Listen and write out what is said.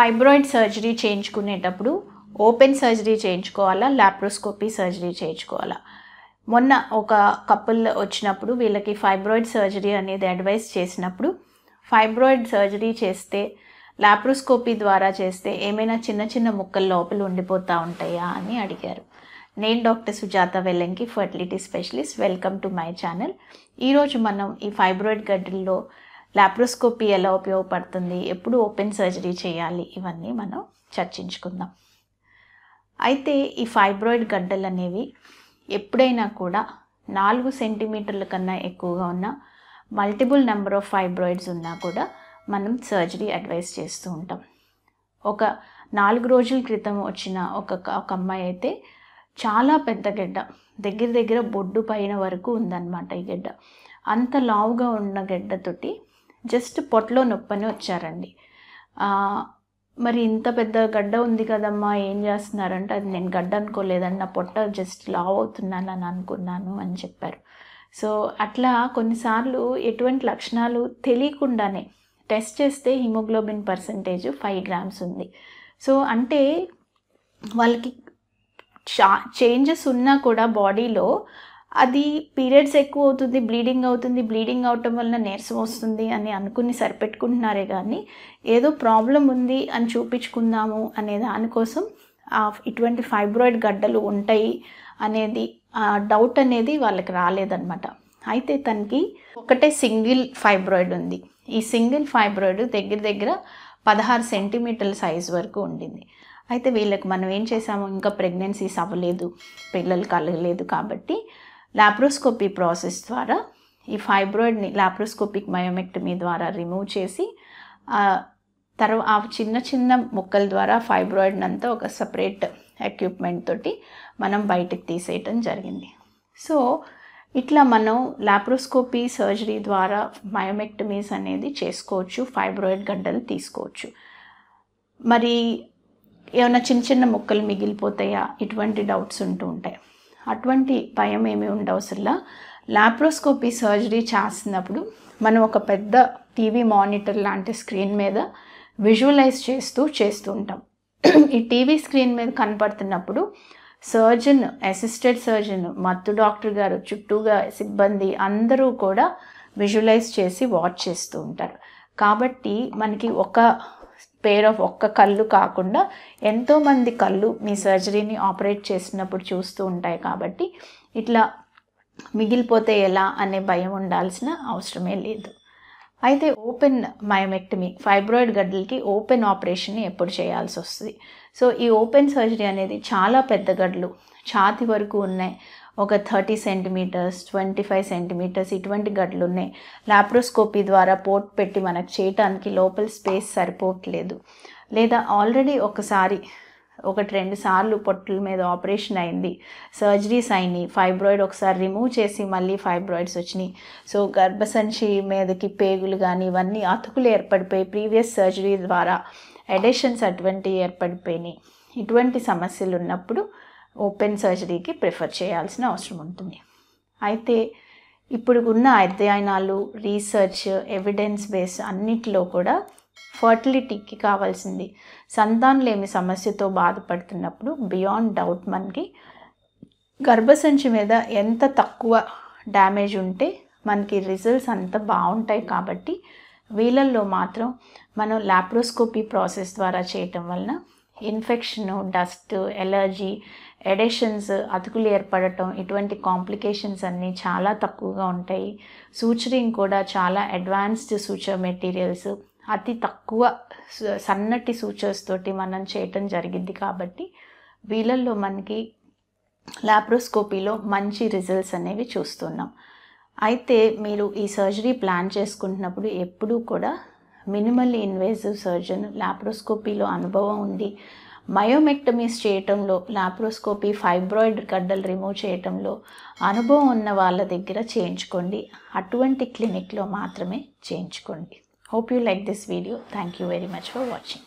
Fibroid surgery చేయించుకునేటప్పుడు open surgery చేయించుకోవాలా laparoscopy surgery చేయించుకోవాలా మొన్న ఒక కపుల్ వచ్చినప్పుడు వీళ్ళకి ఫైబ్రాయిడ్ సర్జరీ అనేది అడ్వైస్ చేసినప్పుడు ఫైబ్రాయిడ్ సర్జరీ చేస్తే లాప్రోస్కోపీ ద్వారా చేస్తే ఏమైనా చిన్న చిన్న ముక్కలు లోపల ఉండిపోతూ ఉంటాయా అని అడిగారు నేను doctor Sujatha Vellanki fertility specialist welcome to my channel ఈరోజు మనం ఈ ఫైబ్రాయిడ్ గడ్డల్లో లాప్రోస్కోపీ ఎలా ఉపయోగపడుతుంది ఎప్పుడు ఓపెన్ సర్జరీ చేయాలి ఇవన్నీ మనం చర్చించుకుందాం అయితే ఈ ఫైబ్రాయిడ్ గడ్డలు అనేవి ఎప్పుడైనా కూడా నాలుగు సెంటీమీటర్ల కన్నా ఎక్కువగా ఉన్న మల్టిపుల్ నెంబర్ ఆఫ్ ఫైబ్రాయిడ్స్ ఉన్నా కూడా మనం సర్జరీ అడ్వైస్ చేస్తూ ఉంటాం ఒక నాలుగు రోజుల క్రితం వచ్చిన ఒక ఒక అమ్మాయి అయితే చాలా పెద్ద గడ్డ దగ్గర దగ్గర బొడ్డు పైన వరకు ఉందన్నమాట ఈ గడ్డ అంత లావుగా ఉన్న గడ్డతోటి జస్ట్ పొట్టలో నొప్పని వచ్చారండి మరి ఇంత పెద్ద గడ్డ ఉంది కదమ్మా ఏం చేస్తున్నారంటే అది నేను గడ్డ అనుకోలేదండి నా పొట్ట జస్ట్ లావ్ అవుతున్నాను అని అనుకున్నాను అని చెప్పారు సో అట్లా కొన్నిసార్లు ఎటువంటి లక్షణాలు తెలియకుండానే టెస్ట్ చేస్తే హిమోగ్లోబిన్ పర్సంటేజ్ ఫైవ్ గ్రామ్స్ ఉంది సో అంటే వాళ్ళకి చేంజెస్ ఉన్నా కూడా బాడీలో అది పీరియడ్స్ ఎక్కువ అవుతుంది బ్లీడింగ్ అవుతుంది బ్లీడింగ్ అవటం వలన నీరసం వస్తుంది అని అనుకుని సరిపెట్టుకుంటున్నారే కానీ ఏదో ప్రాబ్లం ఉంది అని చూపించుకుందాము అనే దానికోసం ఇటువంటి ఫైబ్రాయిడ్ గడ్డలు ఉంటాయి అనేది ఆ డౌట్ అనేది వాళ్ళకి రాలేదన్నమాట అయితే తనకి ఒకటే సింగిల్ ఫైబ్రాయిడ్ ఉంది ఈ సింగిల్ ఫైబ్రాయిడ్ దగ్గర దగ్గర పదహారు సెంటీమీటర్ల సైజ్ వరకు ఉండింది అయితే వీళ్ళకి మనం ఏం చేసాము ఇంకా ప్రెగ్నెన్సీస్ అవ్వలేదు పిల్లలు కలగలేదు కాబట్టి లాప్రోస్కోపీ ప్రాసెస్ ద్వారా ఈ ఫైబ్రాయిడ్ని లాప్రోస్కోపిక్ మయోమెక్టమీ ద్వారా రిమూవ్ చేసి తర్వాత ఆ చిన్న చిన్న ముక్కల ద్వారా ఫైబ్రాయిడ్ అంతా ఒక సపరేట్ ఎక్విప్మెంట్ తోటి మనం బయటకు తీసేయటం జరిగింది సో ఇట్లా మనం లాప్రోస్కోపీ సర్జరీ ద్వారా మయోమెక్టమీస్ అనేది చేసుకోవచ్చు ఫైబ్రాయిడ్ గడ్డలు తీసుకోవచ్చు మరి ఏమైనా చిన్న చిన్న ముక్కలు మిగిలిపోతాయా ఇటువంటి డౌట్స్ ఉంటూ ఉంటాయి అటువంటి భయం ఏమీ ఉండవసరిలా లాప్రోస్కోపీ సర్జరీ చేస్తున్నప్పుడు మనం ఒక పెద్ద టీవీ మానిటర్ లాంటి స్క్రీన్ మీద విజువలైజ్ చేస్తూ చేస్తూ ఉంటాం ఈ టీవీ స్క్రీన్ మీద కనపడుతున్నప్పుడు సర్జన్ అసిస్టెడ్ సర్జన్ మత్తు డాక్టర్ గారు చుట్టూగా సిబ్బంది అందరూ కూడా విజువలైజ్ చేసి వాచ్ చేస్తూ ఉంటారు కాబట్టి మనకి ఒక పేర్ ఆఫ్ ఒక్క కళ్ళు కాకుండా ఎంతోమంది కళ్ళు మీ సర్జరీని ఆపరేట్ చేసినప్పుడు చూస్తూ ఉంటాయి కాబట్టి ఇట్లా మిగిలిపోతే ఎలా అనే భయం ఉండాల్సిన అవసరమే లేదు అయితే ఓపెన్ మయోమెక్టమీ ఫైబ్రాయిడ్ గడ్డలకి ఓపెన్ ఆపరేషన్ని ఎప్పుడు చేయాల్సి వస్తుంది సో ఈ ఓపెన్ సర్జరీ అనేది చాలా పెద్ద గడ్డలు ఛాతి వరకు ఉన్నాయి ఒక thirty centimetres twenty five centimetres ఇటువంటి గడ్డలు ఉన్నాయి లాప్రోస్కోపీ ద్వారా పోర్ట్ పెట్టి మనకు చేయటానికి లోపల స్పేస్ సరిపోవట్లేదు లేదా ఆల్రెడీ ఒకసారి ఒకటి రెండు సార్లు పొట్టుల మీద ఆపరేషన్ అయింది సర్జరీస్ అయినాయి ఫైబ్రాయిడ్ ఒకసారి రిమూవ్ చేసి మళ్ళీ ఫైబ్రాయిడ్స్ వచ్చినాయి సో గర్భసంచి మీదకి పేగులు కానీ ఇవన్నీ అతుకులు ఏర్పడిపోయి ప్రీవియస్ సర్జరీ ద్వారా ఎడిషన్స్ అటువంటివి ఏర్పడిపోయినాయి ఇటువంటి సమస్యలు ఉన్నప్పుడు ఓపెన్ సర్జరీకి ప్రిఫర్ చేయాల్సిన అవసరం ఉంటుంది అయితే ఇప్పుడు ఉన్న అధ్యయనాలు రీసెర్చ్ ఎవిడెన్స్ బేస్ అన్నిటిలో కూడా ఫర్టిలిటీకి కావాల్సింది సంతానలేమి సమస్యతో బాధపడుతున్నప్పుడు బియాండ్ డౌట్ మనకి గర్భసంచి మీద ఎంత తక్కువ డ్యామేజ్ ఉంటే మనకి రిజల్ట్స్ అంత బాగుంటాయి కాబట్టి వీళ్ళల్లో మాత్రం మనం లాప్రోస్కోపీ ప్రాసెస్ ద్వారా చేయటం వలన ఇన్ఫెక్షను డస్ట్ ఎలర్జీ ఎడెషన్స్ అతుకులు ఏర్పడటం ఇటువంటి కాంప్లికేషన్స్ అన్నీ చాలా తక్కువగా ఉంటాయి సూచరింగ్ కూడా చాలా అడ్వాన్స్డ్ సూచర్ మెటీరియల్స్ అతి తక్కువ సన్నటి సూచర్స్ తోటి మనం చేయటం జరిగింది కాబట్టి వీళ్ళల్లో మనకి లాప్రోస్కోపీలో మంచి రిజల్ట్స్ అనేవి చూస్తున్నాం అయితే మీరు ఈ సర్జరీ ప్లాన్ చేసుకుంటున్నప్పుడు ఎప్పుడూ కూడా మినిమల్ ఇన్వేజివ్ సర్జన్ లాప్రోస్కోపీలో అనుభవం ఉండి మయోమెక్టమీస్ చేయటంలో లాప్రోస్కోపీ ఫైబ్రాయిడ్ గడ్డలు రిమూవ్ చేయటంలో అనుభవం ఉన్న వాళ్ళ దగ్గర చేయించుకోండి అటువంటి క్లినిక్లో మాత్రమే చేయించుకోండి Hope you like this video. Thank you very much for watching.